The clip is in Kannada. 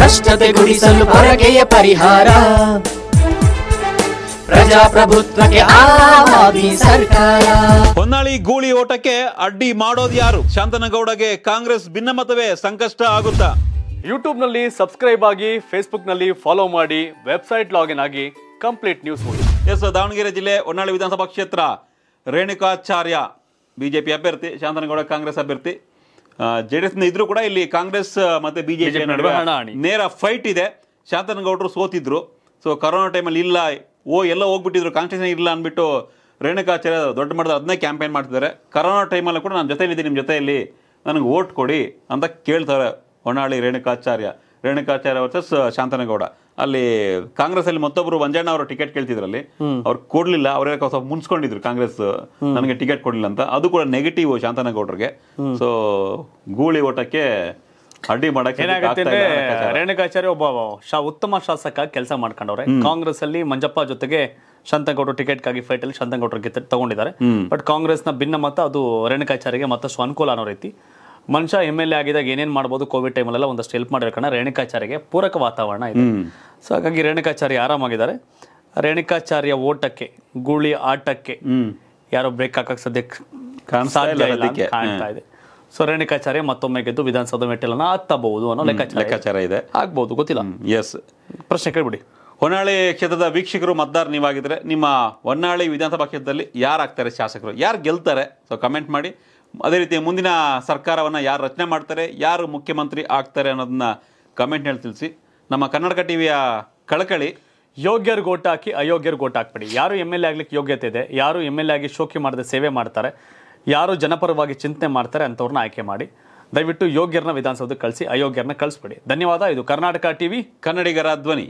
ಭ್ರಷ್ಟತೆ ಗುಡಿಸಲು ಪರಕೆಯ ಪರಿಹಾರ ಪ್ರಜಾಪ್ರಭುತ್ವಕ್ಕೆ ಸರ್ಕಾರ ಹೊನ್ನಾಳಿ ಗೂಳಿ ಓಟಕ್ಕೆ ಅಡ್ಡಿ ಮಾಡೋದು ಯಾರು ಶಾಂತನಗೌಡಗೆ ಕಾಂಗ್ರೆಸ್ ಭಿನ್ನಮತವೇ ಸಂಕಷ್ಟ ಆಗುತ್ತಾ ನಲ್ಲಿ ಸಬ್ಸ್ಕ್ರೈಬ್ ಆಗಿ ಫೇಸ್ಬುಕ್ ನಲ್ಲಿ ಫಾಲೋ ಮಾಡಿ ವೆಬ್ಸೈಟ್ ಲಾಗಿನ್ ಆಗಿ ಕಂಪ್ಲೀಟ್ ನ್ಯೂಸ್ ಎಸ್ ದಾವಣಗೆರೆ ಜಿಲ್ಲೆ ಹೊನ್ನಾಳಿ ವಿಧಾನಸಭಾ ಕ್ಷೇತ್ರ ರೇಣುಕಾಚಾರ್ಯ ಬಿಜೆಪಿ ಅಭ್ಯರ್ಥಿ ಶಾಂತನಗೌಡ ಕಾಂಗ್ರೆಸ್ ಅಭ್ಯರ್ಥಿ ಜೆ ಡಿ ಎಸ್ನ ಇದ್ರೂ ಕೂಡ ಇಲ್ಲಿ ಕಾಂಗ್ರೆಸ್ ಮತ್ತೆ ಬಿಜೆಪಿ ನಡುವೆ ನೇರ ಫೈಟ್ ಇದೆ ಶಾಂತನಗೌಡರು ಸೋತಿದ್ರು ಸೊ ಕೊರೋನಾ ಟೈಮಲ್ಲಿ ಇಲ್ಲ ಓ ಎಲ್ಲ ಹೋಗ್ಬಿಟ್ಟಿದ್ರು ಕಾನ್ಸ್ಟಿಟ್ಯೂಷನ್ ಇಲ್ಲ ಅಂದ್ಬಿಟ್ಟು ರೇಣುಕಾಚಾರ್ಯ ದೊಡ್ಡ ಮಟ್ಟದ ಅದನ್ನೇ ಕ್ಯಾಂಪೇನ್ ಮಾಡ್ತಿದ್ದಾರೆ ಕೊರೋನಾ ಟೈಮಲ್ಲಿ ಕೂಡ ನಾನು ಜೊತೆಯಲ್ಲಿದ್ದೀನಿ ನಿಮ್ಮ ಜೊತೆಯಲ್ಲಿ ನನಗೆ ಓಟ್ ಕೊಡಿ ಅಂತ ಕೇಳ್ತಾರೆ ಹೊನ್ನಾಳಿ ರೇಣುಕಾಚಾರ್ಯ ರೇಣುಕಾಚಾರ್ಯ ವರ್ಸಸ್ ಶಾಂತನಗೌಡ ಅಲ್ಲಿ ಕಾಂಗ್ರೆಸ್ ಅಲ್ಲಿ ಮತ್ತೊಬ್ರು ಮಂಜಣ್ಣ ಅವರು ಟಿಕೆಟ್ ಕೇಳ್ತಿದ್ರಲ್ಲಿ ಅವ್ರು ಕೊಡ್ಲಿಲ್ಲ ಅವರೇ ಸ್ವಲ್ಪ ಮುನ್ಸ್ಕೊಂಡಿದ್ರು ಕಾಂಗ್ರೆಸ್ ನನಗೆ ಟಿಕೆಟ್ ಕೊಡ್ಲಿಲ್ಲ ಅಂತ ಅದು ಕೂಡ ನೆಗೆಟಿವ್ ಶಾಂತನಗೌಡರಿಗೆ ಸೊ ಗೂಳಿ ಓಟಕ್ಕೆ ಅಡ್ಡಿ ಮಾಡಕ್ಕೆ ರೇಣುಕಾಚಾರ್ಯ ಒಬ್ಬ ಉತ್ತಮ ಶಾಸಕ ಕೆಲಸ ಮಾಡ್ಕೊಂಡವ್ರೆ ಕಾಂಗ್ರೆಸ್ ಅಲ್ಲಿ ಮಂಜಪ್ಪ ಜೊತೆಗೆ ಟಿಕೆಟ್ ಟಿಕೆಟ್ಗಾಗಿ ಫೈಟ್ ಅಲ್ಲಿ ಶಾಂತನಗೌಡರು ತಗೊಂಡಿದ್ದಾರೆ ಬಟ್ ಕಾಂಗ್ರೆಸ್ನ ಭಿನ್ನ ಮತ ಅದು ರೇಣುಕಾಚಾರ್ಯಗೆ ಮತ್ತಷ್ಟು ಅನುಕೂಲ ಅನ್ನೋ ರೀತಿ ಮನುಷ್ಯ ಎಮ್ ಎಲ್ ಎ ಆಗಿದಾಗ ಏನೇನ್ ಮಾಡ್ಬೋದು ಕೋವಿಡ್ ಟೈಮಲ್ಲೆಲ್ಲ ಒಂದಷ್ಟು ಹೆಲ್ಪ್ ಮಾಡಿರೋ ಕಣ ರೇಣುಕಾಚಾರ್ಯಗೆ ಪೂರಕ ವಾತಾವರಣ ಇದೆ ಸೊ ಹಾಗಾಗಿ ರೇಣುಕಾಚಾರ್ಯ ಆರಾಮಾಗಿದ್ದಾರೆ ರೇಣುಕಾಚಾರ್ಯ ಓಟಕ್ಕೆ ಗೂಳಿ ಆಟಕ್ಕೆ ಯಾರೋ ಬ್ರೇಕ್ ಹಾಕಕ್ಕೆ ಸದ್ಯ ಕಾಣ್ತಾ ಇದೆ ಸೊ ರೇಣುಕಾಚಾರ್ಯ ಮತ್ತೊಮ್ಮೆ ಗೆದ್ದು ವಿಧಾನಸೌಧ ಮೆಟ್ಟಿಲನ್ನ ಹತ್ತಬಹುದು ಅನ್ನೋ ಲೆಕ್ಕಾಚಾರ ಇದೆ ಆಗ್ಬಹುದು ಗೊತ್ತಿಲ್ಲ ಎಸ್ ಪ್ರಶ್ನೆ ಕೇಳ್ಬಿಡಿ ಹೊನ್ನಾಳಿ ಕ್ಷೇತ್ರದ ವೀಕ್ಷಕರು ಮತದಾರ ನೀವಾಗಿದ್ರೆ ನಿಮ್ಮ ಹೊನ್ನಾಳಿ ವಿಧಾನಸಭಾ ಕ್ಷೇತ್ರದಲ್ಲಿ ಯಾರು ಆಗ್ತಾರೆ ಶಾಸಕರು ಯಾರು ಗೆಲ್ತಾರೆ ಸೊ ಕಮೆಂಟ್ ಮಾಡಿ ಅದೇ ರೀತಿ ಮುಂದಿನ ಸರ್ಕಾರವನ್ನು ಯಾರು ರಚನೆ ಮಾಡ್ತಾರೆ ಯಾರು ಮುಖ್ಯಮಂತ್ರಿ ಆಗ್ತಾರೆ ಅನ್ನೋದನ್ನ ಕಮೆಂಟ್ ಹೇಳಿ ತಿಳಿಸಿ ನಮ್ಮ ಕನ್ನಡಕ ಟಿವಿಯ ಕಳಕಳಿ ಹಾಕಿ ಗೋಟಾಕಿ ಅಯೋಗ್ಯರು ಹಾಕ್ಬೇಡಿ ಯಾರು ಎಮ್ ಎಲ್ ಎ ಆಗ್ಲಿಕ್ಕೆ ಯೋಗ್ಯತೆ ಇದೆ ಯಾರು ಎಮ್ ಎಲ್ ಎ ಆಗಿ ಶೋಕಿ ಮಾಡದೆ ಸೇವೆ ಮಾಡ್ತಾರೆ ಯಾರು ಜನಪರವಾಗಿ ಚಿಂತನೆ ಮಾಡ್ತಾರೆ ಅಂಥವ್ರನ್ನ ಆಯ್ಕೆ ಮಾಡಿ ದಯವಿಟ್ಟು ಯೋಗ್ಯರನ್ನ ವಿಧಾನಸೌಧಕ್ಕೆ ಕಳಿಸಿ ಅಯೋಗ್ಯರನ್ನ ಕಳಿಸ್ಬಿಡಿ ಧನ್ಯವಾದ ಇದು ಕರ್ನಾಟಕ ಟಿವಿ ಕನ್ನಡಿಗರ ಧ್ವನಿ